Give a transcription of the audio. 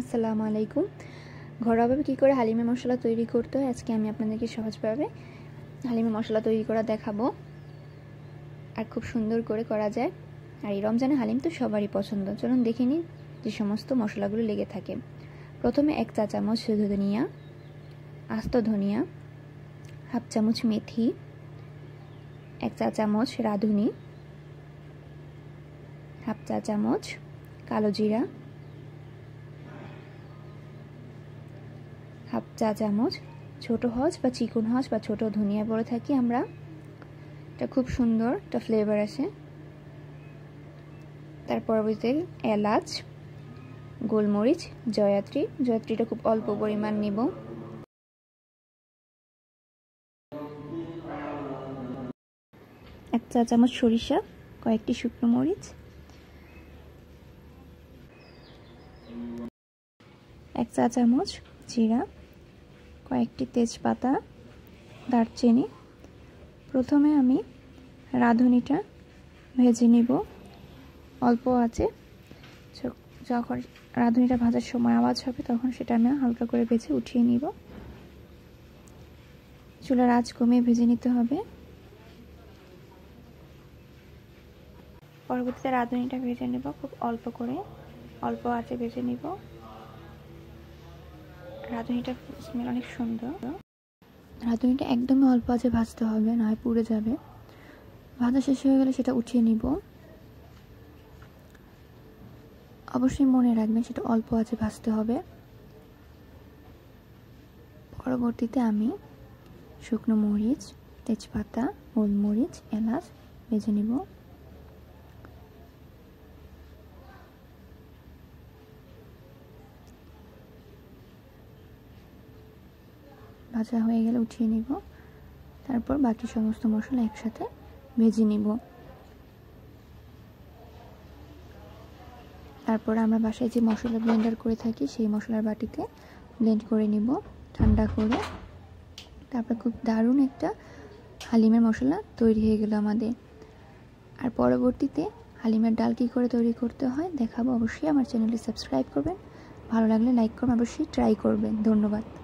আসসালামু আলাইকুম ঘরোয়াভাবে কী করে হালিমে মশলা তৈরি করতে হয় আজকে আমি আপনাদেরকে সহজভাবে হালিমে মশলা তৈরি করা দেখাবো আর খুব সুন্দর করে করা যায় আর এই রমজানে হালিম তো সবারই পছন্দ চলুন দেখে নিন যে সমস্ত মশলাগুলো লেগে থাকে প্রথমে এক চা চামচ শুধু ধনিয়া আস্ত ধনিয়া হাফ চামচ মেথি এক চা চামচ রাঁধুনি হাফ চা চামচ কালো জিরা চা চামচ ছোট হজ বা চিকন হজ বা ছোট ধনিয়া বলে থাকি আমরা এটা খুব সুন্দর একটা ফ্লেভার আসে তারপর বুঝতে এলাচ গোলমরিচ জয়াত্রী জয়াত্রীটা খুব অল্প পরিমাণ নেব এক চা চামচ সরিষা কয়েকটি শুকনো মরিচ এক চা চামচ জিরা কয়েকটি তেজপাতা দারচিনি প্রথমে আমি রাঁধুনিটা ভেজে নিব অল্প আছে যখন রাঁধুনিটা ভাজার সময় আওয়াজ হবে তখন সেটা আমি হালকা করে ভেজে উঠিয়ে নিব চুলার আজ কমিয়ে ভেজে নিতে হবে পরবর্তীতে রাঁধুনিটা ভেজে নেব খুব অল্প করে অল্প আঁচে ভেজে নেব রাঁধুনিটা স্মেল অনেক সুন্দর রাঁধুনিটা একদমই অল্প আছে ভাজতে হবে না হয় পুড়ে যাবে ভাজা শেষ হয়ে গেলে সেটা উঠিয়ে নিব অবশ্যই মনে রাখবেন সেটা অল্প আছে ভাজতে হবে পরবর্তীতে আমি শুকনো মরিচ তেজপাতা গোলমরিচ এলাচ ভেজে নিব ভাজা হয়ে গেলে উঠিয়ে নিব তারপর বাকি সমস্ত মশলা একসাথে ভেজে নিব তারপর আমরা বাসায় যে মশলা ব্লেন্ডার করে থাকি সেই মশলার বাটিতে ব্লেন্ড করে নিব ঠান্ডা করে তারপর খুব দারুণ একটা হালিমের মশলা তৈরি হয়ে গেল আমাদের আর পরবর্তীতে হালিমের ডাল কী করে তৈরি করতে হয় দেখাবো অবশ্যই আমার চ্যানেলটি সাবস্ক্রাইব করবেন ভালো লাগলে লাইক করবেন অবশ্যই ট্রাই করবেন ধন্যবাদ